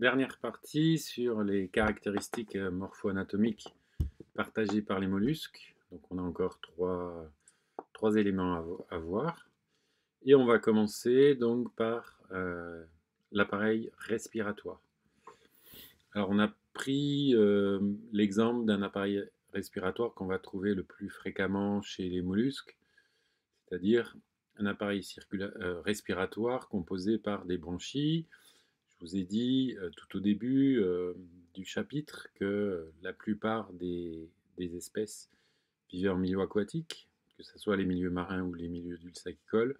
dernière partie sur les caractéristiques euh, morpho-anatomiques partagées par les mollusques. Donc on a encore trois, éléments à, voir. Et on va commencer donc par euh, l'appareil respiratoire. Alors on a pris euh, l'exemple d'un appareil respiratoire qu'on va trouver le plus fréquemment chez les mollusques, c'est-à-dire un appareil respiratoire composé par des branchies, vous ai dit euh, tout au début euh, du chapitre que euh, la plupart des, espèces vivaient en milieu aquatique, que ce soit les milieux marins ou les milieux dulcicoles,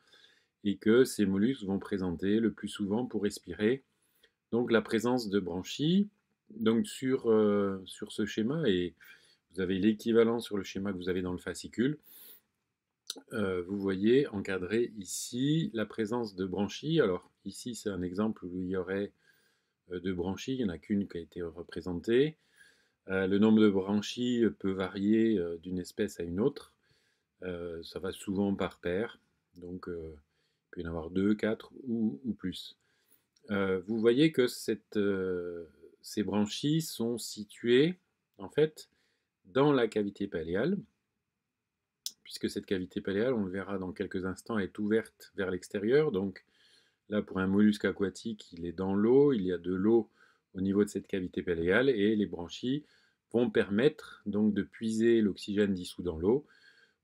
et que ces mollusques vont présenter le plus souvent pour respirer donc la présence de branchies. Donc sur ce schéma, et vous avez l'équivalent sur le schéma que vous avez dans le fascicule, euh, vous voyez encadré ici la présence de branchies. Alors ici, c'est un exemple où il y aurait euh, deux branchies, il n'y en a qu'une qui a été représentée. Euh, le nombre de branchies peut varier d'une espèce à une autre. ça va souvent par paire, donc il peut y en avoir deux, quatre ou, plus. vous voyez que ces branchies sont situées, en fait, dans la cavité paléale puisque cette cavité paléale, on le verra dans quelques instants, est ouverte vers l'extérieur. Donc là, pour un mollusque aquatique, il est dans l'eau, il y a de l'eau au niveau de cette cavité paléale, et les branchies vont permettre donc de puiser l'oxygène dissous dans l'eau.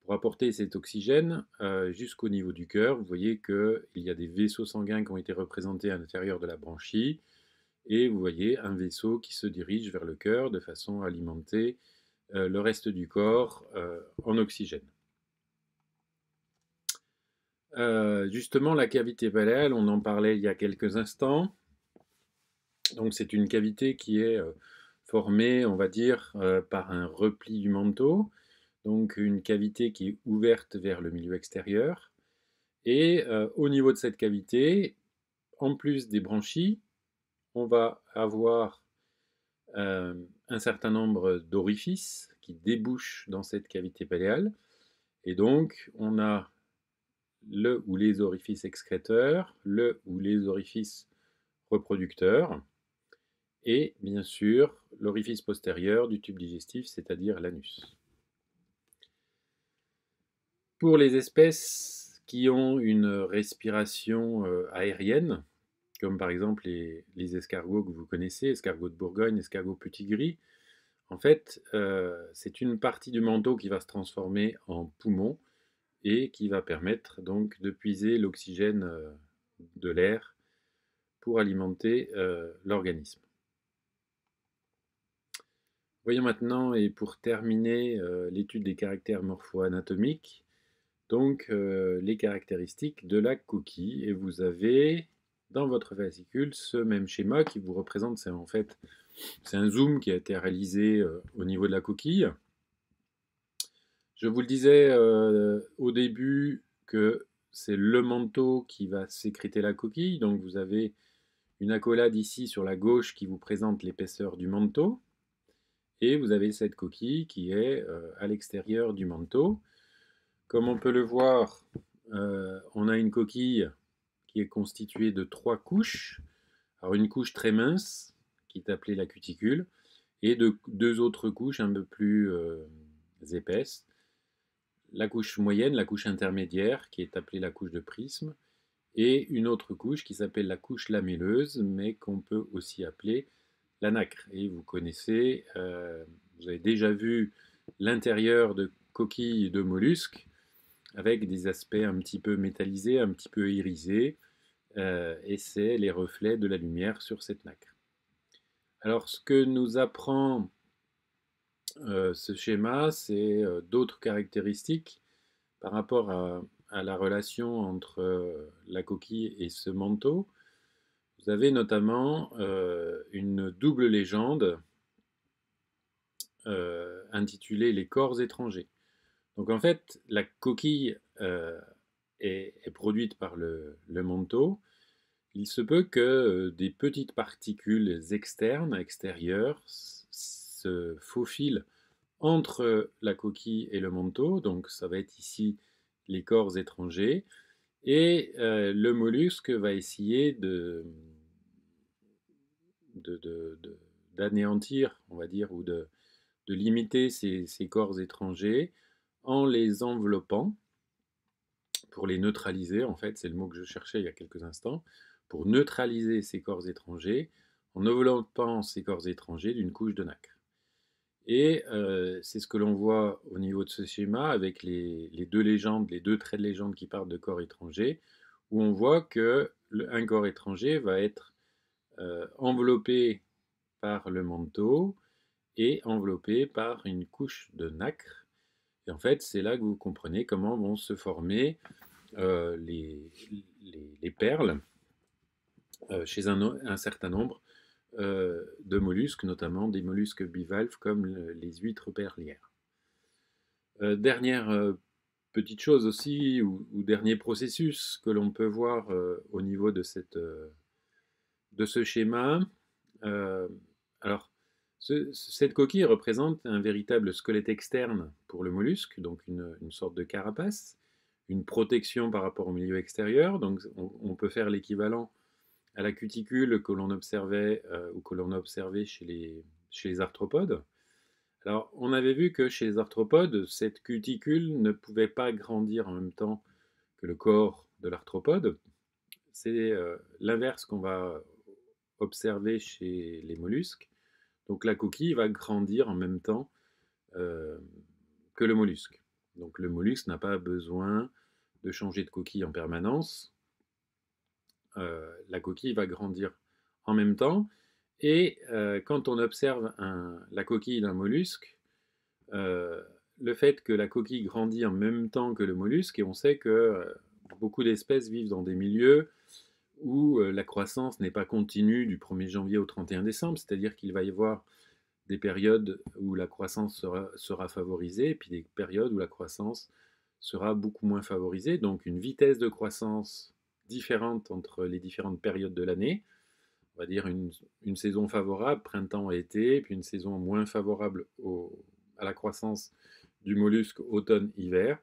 Pour apporter cet oxygène euh, jusqu'au niveau du cœur, vous voyez qu'il y a des vaisseaux sanguins qui ont été représentés à l'intérieur de la branchie, et vous voyez un vaisseau qui se dirige vers le cœur de façon à alimenter euh, le reste du corps euh, en oxygène. Euh, justement, la cavité paléale, on en parlait il y a quelques instants. Donc, c'est une cavité qui est euh, formée, on va dire, euh, par un repli du manteau. Donc, une cavité qui est ouverte vers le milieu extérieur. Et au niveau de cette cavité, en plus des branchies, on va avoir un certain nombre d'orifices qui débouchent dans cette cavité paléale, Et donc, on a le ou les orifices excréteurs, le ou les orifices reproducteurs, et bien sûr l'orifice postérieur du tube digestif, c'est-à-dire l'anus. Pour les espèces qui ont une respiration euh, aérienne, comme par exemple les, escargots que vous connaissez, escargots de Bourgogne, escargots petit gris, en fait, euh, c'est une partie du manteau qui va se transformer en poumon, et qui va permettre donc de puiser l'oxygène euh, de l'air pour alimenter euh, l'organisme. Voyons maintenant et pour terminer euh, l'étude des caractères morpho-anatomiques, donc les caractéristiques de la coquille. Et vous avez dans votre fascicule ce même schéma qui vous représente, c'est en fait c'est un zoom qui a été réalisé au niveau de la coquille. Je vous le disais euh, au début que c'est le manteau qui va sécréter la coquille. Donc vous avez une accolade ici sur la gauche qui vous présente l'épaisseur du manteau. Et vous avez cette coquille qui est euh, à l'extérieur du manteau. Comme on peut le voir, euh, on a une coquille qui est constituée de trois couches. Alors une couche très mince, qui est appelée la cuticule, et de deux autres couches un peu plus épaisses, la couche moyenne, la couche intermédiaire, qui est appelée la couche de prisme, et une autre couche qui s'appelle la couche lamelleuse, mais qu'on peut aussi appeler la nacre. Et vous connaissez, euh, vous avez déjà vu l'intérieur de coquilles de mollusques, avec des aspects un petit peu métallisés, un petit peu irisés, euh, et c'est les reflets de la lumière sur cette nacre. Alors ce que nous apprend euh, ce schéma, c'est euh, d'autres caractéristiques par rapport à, la relation entre euh, la coquille et ce manteau. Vous avez notamment une double légende intitulée Les corps étrangers. Donc en fait, la coquille est, produite par le, le manteau. Il se peut que des petites particules externes, extérieures, faux faufile entre la coquille et le manteau, donc ça va être ici les corps étrangers, et euh, le mollusque va essayer de, d'anéantir, on va dire, ou de, limiter ces, ces, corps étrangers en les enveloppant, pour les neutraliser, en fait, c'est le mot que je cherchais il y a quelques instants, pour neutraliser ces corps étrangers en enveloppant ces corps étrangers d'une couche de nacre. Et euh, c'est ce que l'on voit au niveau de ce schéma avec les, deux légendes, les deux traits de légende qui partent de corps étranger, où on voit que un corps étranger va être euh, enveloppé par le manteau et enveloppé par une couche de nacre. Et en fait, c'est là que vous comprenez comment vont se former euh, les, perles chez un certain nombre euh, de mollusques, notamment des mollusques bivalves comme les huîtres perlières. Euh, dernière euh, petite chose aussi, ou, dernier processus que l'on peut voir au niveau de, cette, de ce schéma. alors, cette coquille représente un véritable squelette externe pour le mollusque, donc une, sorte de carapace, une protection par rapport au milieu extérieur. Donc on peut faire l'équivalent à la cuticule que l'on observait euh, ou que l'on a observé chez les, chez les arthropodes. Alors, on avait vu que chez les arthropodes, cette cuticule ne pouvait pas grandir en même temps que le corps de l'arthropode. C'est euh, l'inverse qu'on va observer chez les mollusques. Donc, la coquille va grandir en même temps euh, que le mollusque. Donc, le mollusque n'a pas besoin de changer de coquille en permanence. Euh, la coquille va grandir en même temps. Et euh, quand on observe la coquille d'un mollusque, euh, le fait que la coquille grandit en même temps que le mollusque, et on sait que beaucoup d'espèces vivent dans des milieux où la croissance n'est pas continue du 1er janvier au 31 décembre, c'est-à-dire qu'il va y avoir des périodes où la croissance sera, sera, favorisée, et puis des périodes où la croissance sera beaucoup moins favorisée. Donc une vitesse de croissance différentes entre les différentes périodes de l'année. On va dire une, saison favorable, printemps été, puis une saison moins favorable à la croissance du mollusque automne-hiver.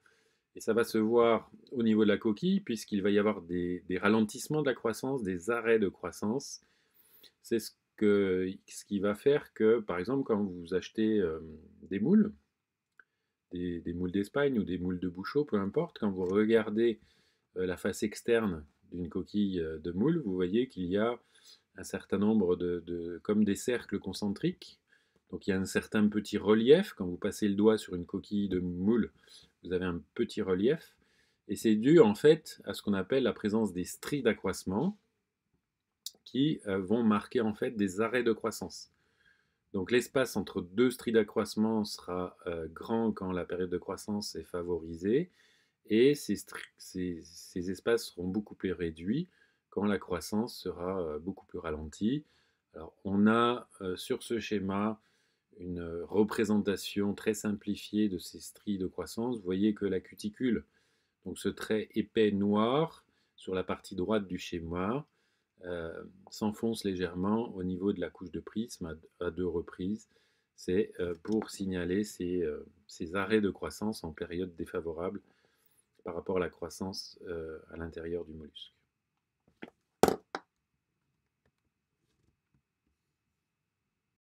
Et ça va se voir au niveau de la coquille, puisqu'il va y avoir des, ralentissements de la croissance, des arrêts de croissance. C'est ce, que, ce qui va faire que, par exemple, quand vous achetez euh, des moules, des, moules d'Espagne ou des moules de bouchot, peu importe, quand vous regardez euh, la face externe d'une coquille euh, de moule, vous voyez qu'il y a un certain nombre de, comme des cercles concentriques. Donc il y a un certain petit relief. Quand vous passez le doigt sur une coquille de moule, vous avez un petit relief. Et c'est dû en fait à ce qu'on appelle la présence des stries d'accroissement qui euh, vont marquer en fait des arrêts de croissance. Donc l'espace entre deux stries d'accroissement sera euh, grand quand la période de croissance est favorisée et ces, espaces seront beaucoup plus réduits quand la croissance sera euh, beaucoup plus ralentie. Alors, on a euh, sur ce schéma une représentation très simplifiée de ces stries de croissance. Vous voyez que la cuticule, donc ce trait épais noir sur la partie droite du schéma, euh, s'enfonce légèrement au niveau de la couche de prisme à, deux reprises. C'est pour signaler ces arrêts de croissance en période défavorable par rapport à la croissance euh, à l'intérieur du mollusque.